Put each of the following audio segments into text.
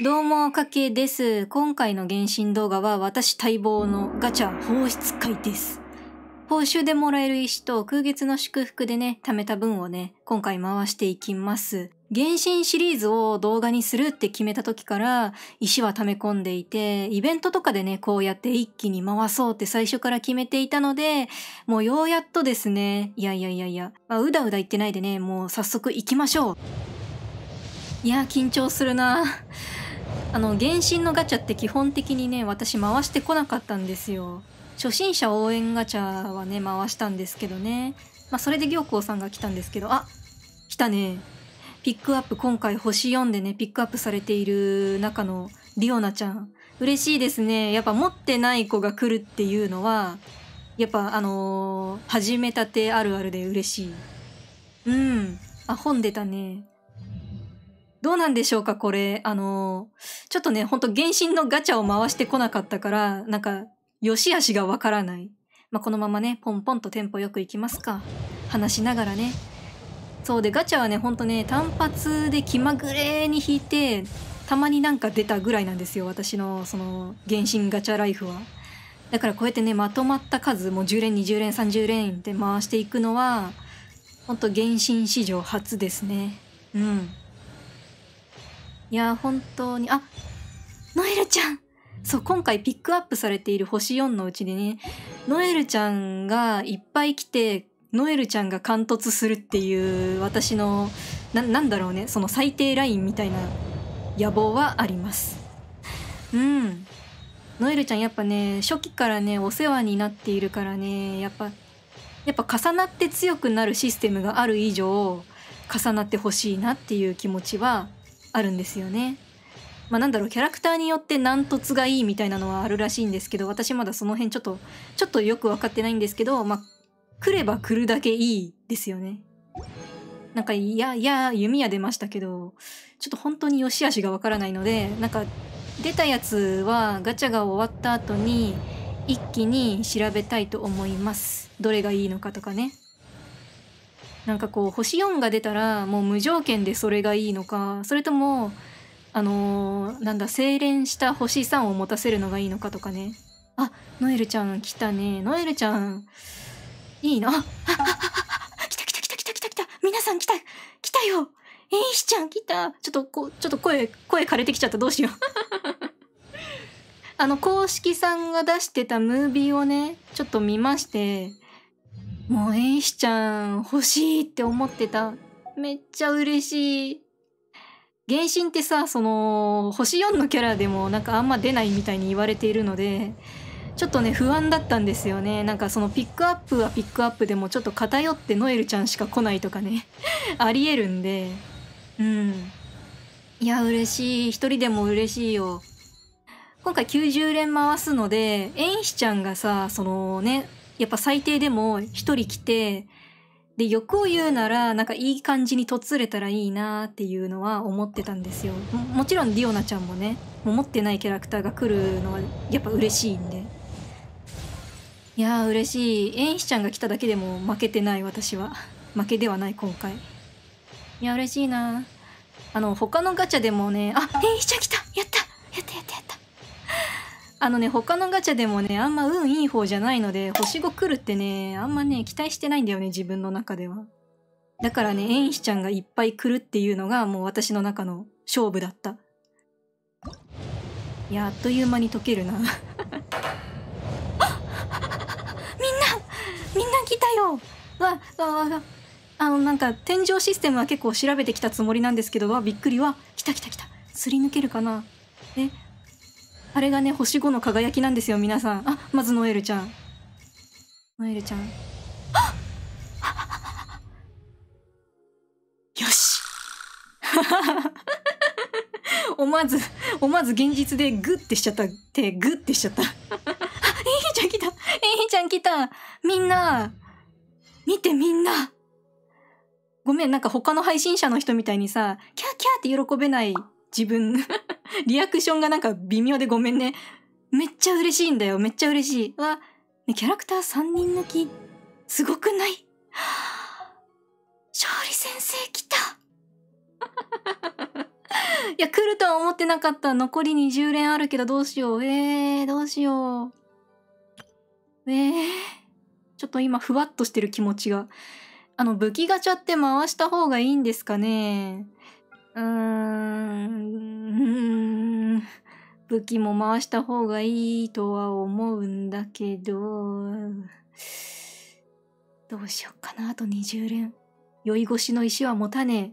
どうも、かけです。今回の原神動画は私待望のガチャ放出会です。報酬でもらえる石と空月の祝福でね、貯めた分をね、今回回していきます。原神シリーズを動画にするって決めた時から石は溜め込んでいて、イベントとかでね、こうやって一気に回そうって最初から決めていたので、もうようやっとですね、いやいやいやいや、まあ、うだうだ言ってないでね、もう早速行きましょう。いや、緊張するなあの原神のガチャって基本的にね私回してこなかったんですよ初心者応援ガチャはね回したんですけどねまあそれで行幸さんが来たんですけどあ来たねピックアップ今回星4でねピックアップされている中のリオナちゃん嬉しいですねやっぱ持ってない子が来るっていうのはやっぱあのー、始めたてあるあるで嬉しいうんあ本出たねどうなんでしょうかこれ。あのちょっとね、ほんと原神のガチャを回してこなかったから、なんか、良し悪しがわからない。まあ、このままね、ポンポンとテンポよくいきますか。話しながらね。そうで、ガチャはね、ほんとね、単発で気まぐれに引いて、たまになんか出たぐらいなんですよ。私の、その、原神ガチャライフは。だからこうやってね、まとまった数、もう10連、20連、30連って回していくのは、ほんと原神史上初ですね。うん。いや、本当に、あ、ノエルちゃんそう、今回ピックアップされている星4のうちでね、ノエルちゃんがいっぱい来て、ノエルちゃんが貫突するっていう私のな、なんだろうね、その最低ラインみたいな野望はあります。うん。ノエルちゃんやっぱね、初期からね、お世話になっているからね、やっぱ、やっぱ重なって強くなるシステムがある以上、重なってほしいなっていう気持ちはあるんですよね。まあ、なんだろうキャラクターによって何凸がいいみたいなのはあるらしいんですけど私まだその辺ちょっとちょっとよく分かってないんですけど、まあ、来れば来るだけいいですよね。なんかいやいや弓矢出ましたけどちょっと本当に良し悪しが分からないのでなんか出たやつはガチャが終わった後に一気に調べたいと思います。どれがいいのかとかね。なんかこう星4が出たらもう無条件でそれがいいのかそれともあのー、なんだ精錬した星3を持たせるのがいいのかとかねあノエルちゃん来たねノエルちゃんいいなあああ来た来た来た来た来た来た皆さん来た来たよえいしちゃん来たちょっとこちょっと声声枯れてきちゃったどうしよう あの公式さんが出してたムービーをねちょっと見ましてもう演師ちゃん欲しいって思ってた。めっちゃ嬉しい。原神ってさ、その、星4のキャラでもなんかあんま出ないみたいに言われているので、ちょっとね、不安だったんですよね。なんかそのピックアップはピックアップでもちょっと偏ってノエルちゃんしか来ないとかね、ありえるんで、うん。いや、嬉しい。一人でも嬉しいよ。今回90連回すので、演師ちゃんがさ、そのね、やっぱ最低でも一人来て、で、欲を言うなら、なんかいい感じにとつれたらいいなっていうのは思ってたんですよ。ももちろんディオナちゃんもね、も持ってないキャラクターが来るのはやっぱ嬉しいんで。いやー嬉しい。演師ちゃんが来ただけでも負けてない私は。負けではない今回。いや嬉しいなあの、他のガチャでもね、あ、演師ちゃん来たやったやったやったあのね、他のガチャでもね、あんま運いい方じゃないので、星5来るってね、あんまね、期待してないんだよね、自分の中では。だからね、縁日ちゃんがいっぱい来るっていうのが、もう私の中の勝負だった。いや、あっという間に解けるな。みんなみんな来たよわ、わ、わ、あの、なんか、天井システムは結構調べてきたつもりなんですけど、わ、びっくり。わ、来た来た来た。すり抜けるかなえ、あれがね、星5の輝きなんですよ、皆さん。あ、まずノエルちゃん。ノエルちゃん。よし 思わず、思わず現実でグッてしちゃった。手、グッてしちゃった。あ、エイちゃん来たエイちゃん来たみんな見てみんなごめん、なんか他の配信者の人みたいにさ、キャーキャーって喜べない自分 リアクションがなんか微妙でごめんね。めっちゃ嬉しいんだよ。めっちゃ嬉しい。わ、ね、キャラクター3人抜き、すごくない 勝利先生来た いや、来るとは思ってなかった。残り20連あるけどどうしよう。えー、どうしよう。えー、ちょっと今ふわっとしてる気持ちが。あの、武器ガチャって回した方がいいんですかね武器も回した方がいいとは思うんだけど、どうしよっかな、あと20連。酔い越しの石は持たねえ。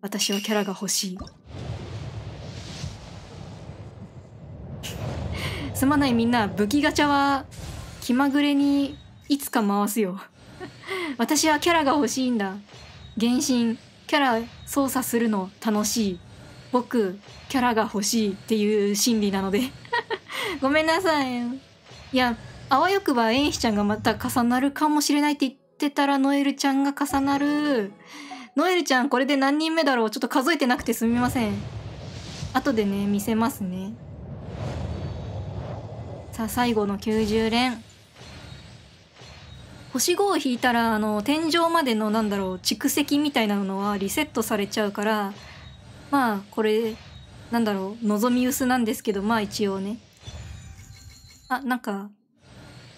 私はキャラが欲しい。すまないみんな、武器ガチャは気まぐれにいつか回すよ。私はキャラが欲しいんだ。原神、キャラ操作するの楽しい。僕キャラが欲しいっていう心理なので ごめんなさいいやあわよくばん日ちゃんがまた重なるかもしれないって言ってたらノエルちゃんが重なるノエルちゃんこれで何人目だろうちょっと数えてなくてすみません後でね見せますねさあ最後の90連星5を引いたらあの天井までのなんだろう蓄積みたいなのはリセットされちゃうからまあこれなんだろう望み薄なんですけどまあ一応ねあなんか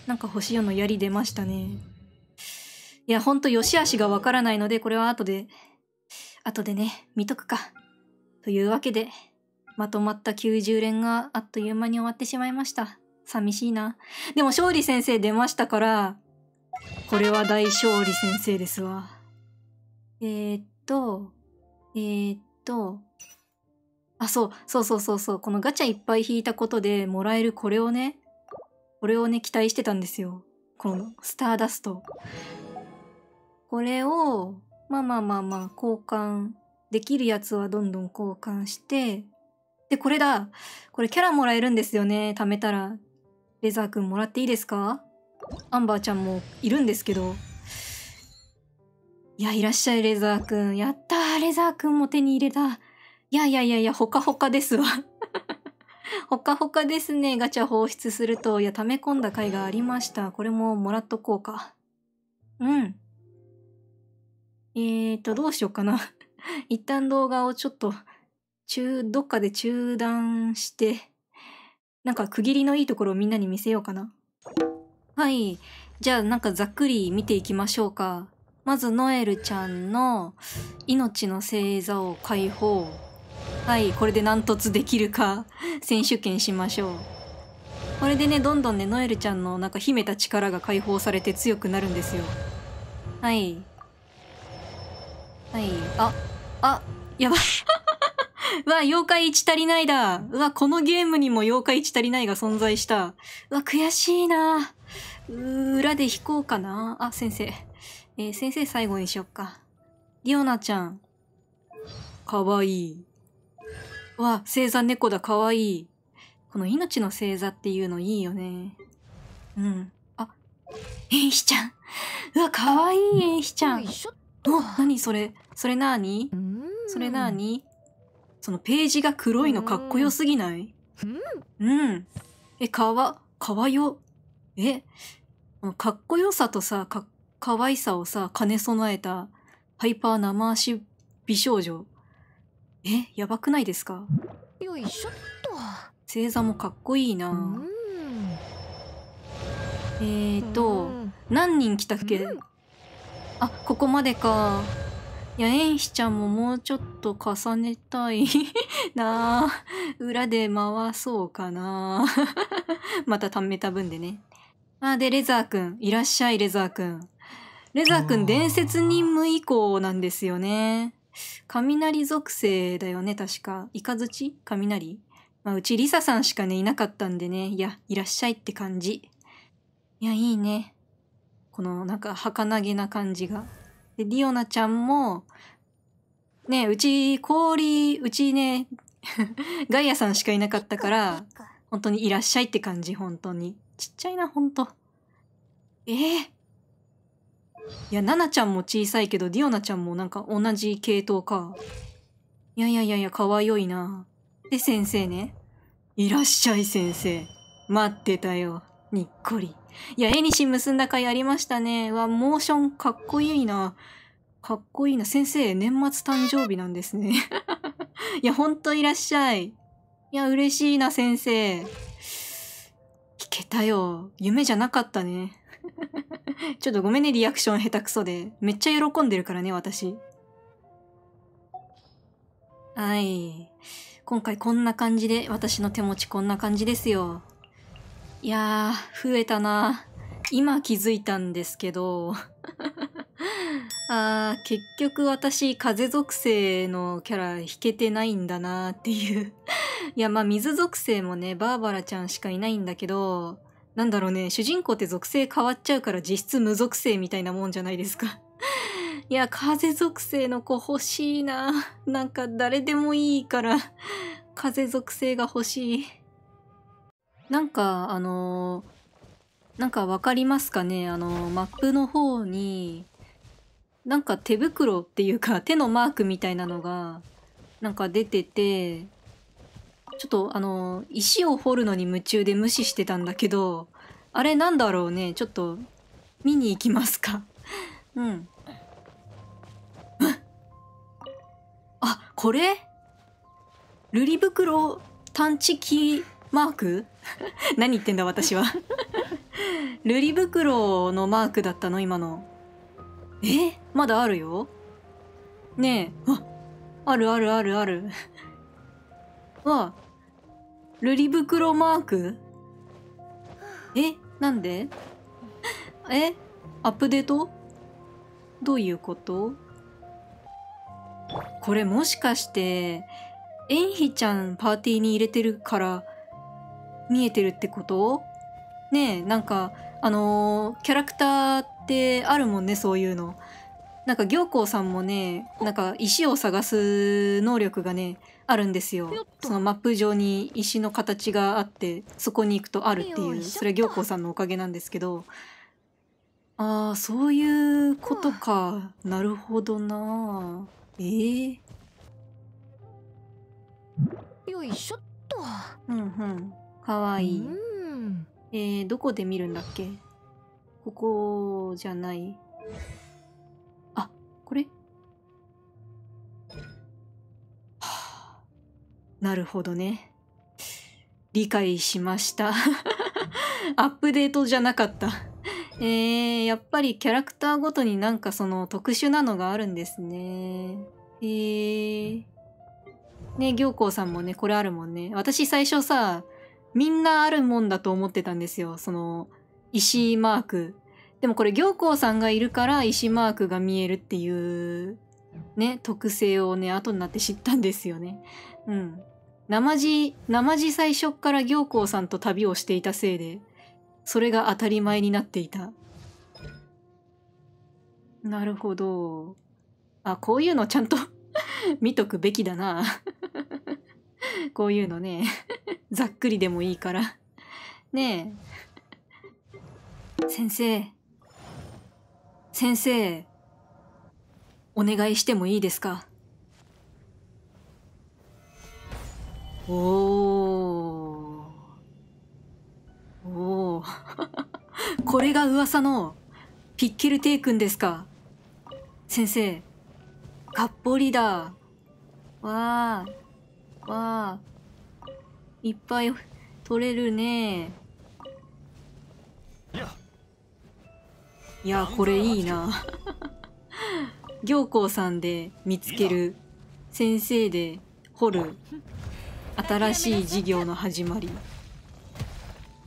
なんか星4の槍出ましたねいやほんと良し悪しがわからないのでこれは後で後でね見とくかというわけでまとまった90連があっという間に終わってしまいました寂しいなでも勝利先生出ましたからこれは大勝利先生ですわえー、っとえー、っと、あ、そう、そうそうそうそう、このガチャいっぱい引いたことでもらえるこれをね、これをね、期待してたんですよ。このスターダスト。これを、まあまあまあまあ、交換、できるやつはどんどん交換して、で、これだこれキャラもらえるんですよね、貯めたら。レザーくんもらっていいですかアンバーちゃんもいるんですけど、いや、いらっしゃい、レザーくん。やったー、レザーくんも手に入れた。いやいやいやいや、ほかほかですわ。ほかほかですね。ガチャ放出すると。いや、溜め込んだ回がありました。これももらっとこうか。うん。えーと、どうしようかな。一旦動画をちょっと、中、どっかで中断して、なんか区切りのいいところをみんなに見せようかな。はい。じゃあ、なんかざっくり見ていきましょうか。まずノエルちゃんの命の星座を解放。はい、これで何突できるか選手権しましょう。これでね、どんどんね、ノエルちゃんのなんか秘めた力が解放されて強くなるんですよ。はい。はい。あ、あ、やばいう わ、妖怪1足りないだ。うわ、このゲームにも妖怪1足りないが存在した。うわ、悔しいな。裏で引こうかな。あ、先生。えー、先生最後にしよっか。リオナちゃん。かわいい。わ、星座猫だ、かわいい。この命の星座っていうのいいよね。うん。あ、えいひちゃん。うわ、かわいい、えいひちゃん。お、なにそれそれなにそれなにそのページが黒いのかっこよすぎないうん。え、かわ、かわよ。え、かっこよさとさ、かっ可愛さをさ、兼ね備えたハイパー生足美少女。え、やばくないですかよいしょっと。星座もかっこいいな。うえーと、何人来たっけ、あ、ここまでか。いや、縁日ちゃんももうちょっと重ねたい なあ裏で回そうかな また貯めた分でね。あ、で、レザーくん。いらっしゃい、レザーくん。レザーくん伝説任務以降なんですよね。雷属性だよね、確か。イカズチ雷まあ、うちリサさんしかね、いなかったんでね、いや、いらっしゃいって感じ。いや、いいね。この、なんか、儚げな感じが。で、ディオナちゃんも、ね、うち、氷、うちね、ガイアさんしかいなかったから、本当にいらっしゃいって感じ、本当に。ちっちゃいな、本当ええーいや、ナナちゃんも小さいけど、ディオナちゃんもなんか同じ系統か。いやいやいやいや、かわよいな。で、先生ね。いらっしゃい先生。待ってたよ。にっこり。いや、絵にし結んだ回ありましたね。わ、モーションかっこいいな。かっこいいな。先生、年末誕生日なんですね。いや、ほんといらっしゃい。いや、嬉しいな、先生。聞けたよ。夢じゃなかったね。ちょっとごめんね、リアクション下手くそで。めっちゃ喜んでるからね、私。はい。今回こんな感じで、私の手持ちこんな感じですよ。いやー、増えたな。今気づいたんですけど。あー、結局私、風属性のキャラ弾けてないんだなーっていう。いや、まあ水属性もね、バーバラちゃんしかいないんだけど、なんだろうね、主人公って属性変わっちゃうから実質無属性みたいなもんじゃないですか いや、風属性の子欲しいな。なんか誰でもいいから風属性が欲しい。なんか、あのー、なんかわかりますかねあのー、マップの方に、なんか手袋っていうか手のマークみたいなのが、なんか出てて、ちょっとあの、石を掘るのに夢中で無視してたんだけど、あれなんだろうね。ちょっと、見に行きますか。うん。あ、これルリ袋探知機マーク 何言ってんだ私は ルリ袋のマークだったの今の。えまだあるよねえ。あ、あるあるあるある。わ、ルリ袋マークえなんでえアップデートどういうことこれもしかして、エンヒちゃんパーティーに入れてるから見えてるってことねえ、なんか、あのー、キャラクターってあるもんね、そういうの。なんか、行幸さんもね、なんか石を探す能力がね、あるんですよそのマップ上に石の形があってそこに行くとあるっていうそれは行幸さんのおかげなんですけどああそういうことかなるほどなえー、よいしょっとうんうんかわいい、えー、どこで見るんだっけここじゃないなるほどね。理解しました アップデートじゃなかったえー、やっぱりキャラクターごとになんかその特殊なのがあるんですね。えー。ね、行幸さんもね、これあるもんね。私最初さ、みんなあるもんだと思ってたんですよ。その、石マーク。でもこれ行幸さんがいるから石マークが見えるっていう、ね、特性をね、後になって知ったんですよね。うん。生地、生地最初から行幸さんと旅をしていたせいで、それが当たり前になっていた。なるほど。あ、こういうのちゃんと 見とくべきだな こういうのね ざっくりでもいいから。ねえ。先生。先生。お願いしてもいいですかおおお これが噂のピッケルテイ君ですか先生がっぽりだわあわあいっぱい取れるねいやこれいいな 行幸さんで見つける先生で掘る新しい事業の始まり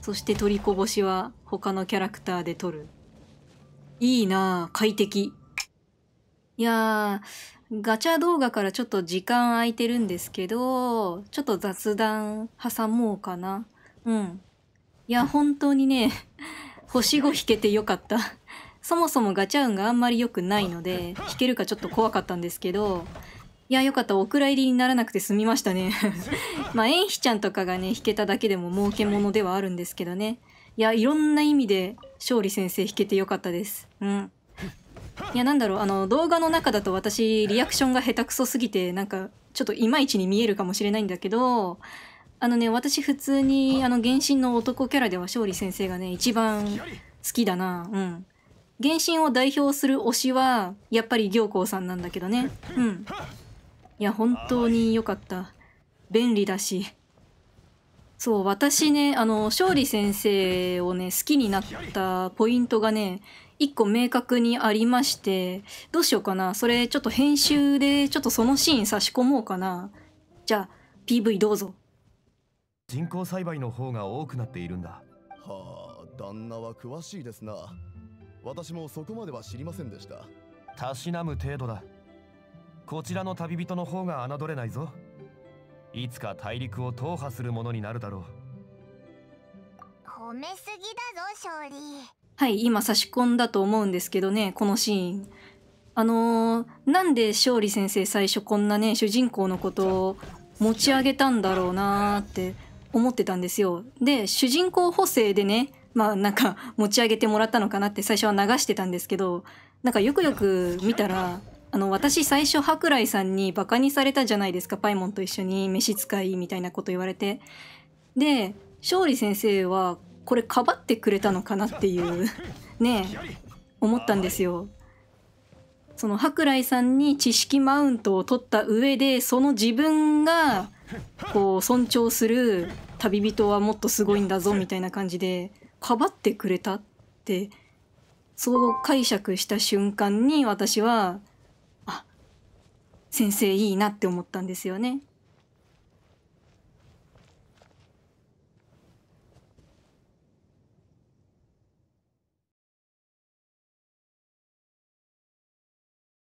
そして取りこぼしは他のキャラクターで取るいいなあ快適いやーガチャ動画からちょっと時間空いてるんですけどちょっと雑談挟もうかなうんいや本当にね星5引けてよかったそもそもガチャ運があんまり良くないので、弾けるかちょっと怖かったんですけど、いや、よかった。お蔵入りにならなくて済みましたね。まあ、エンヒちゃんとかがね、弾けただけでも儲けものではあるんですけどね。いや、いろんな意味で、勝利先生弾けてよかったです。うん。いや、なんだろう、あの、動画の中だと私、リアクションが下手くそすぎて、なんか、ちょっといまいちに見えるかもしれないんだけど、あのね、私普通に、あの、原神の男キャラでは勝利先生がね、一番好きだな。うん。原神を代表する推しは、やっぱり行幸さんなんだけどね。うん。いや、本当に良かった。便利だし。そう、私ね、あの、勝利先生をね、好きになったポイントがね、一個明確にありまして、どうしようかな。それ、ちょっと編集で、ちょっとそのシーン差し込もうかな。じゃあ、PV どうぞ。人工栽培の方が多くなっているんだ。はあ、旦那は詳しいですな。私もそこまでは知りませんでした。たしなむ程度だ。こちらの旅人の方が侮れないぞいつか大陸を踏破するものになるだろう褒めすぎだぞ勝利はい今差し込んだと思うんですけどねこのシーンあのー、なんで勝利先生最初こんなね主人公のことを持ち上げたんだろうなーって思ってたんですよで主人公補正でねまあなんか持ち上げてもらったのかなって最初は流してたんですけどなんかよくよく見たらあの私最初白来さんにバカにされたじゃないですかパイモンと一緒に飯使いみたいなこと言われてで勝利先生はこれかばってくれたのかなっていうね思ったんですよ。その白来さんに知識マウントを取った上でその自分がこう尊重する旅人はもっとすごいんだぞみたいな感じでかばってくれたってそう解釈した瞬間に私は先生いいなって思ったんですよね。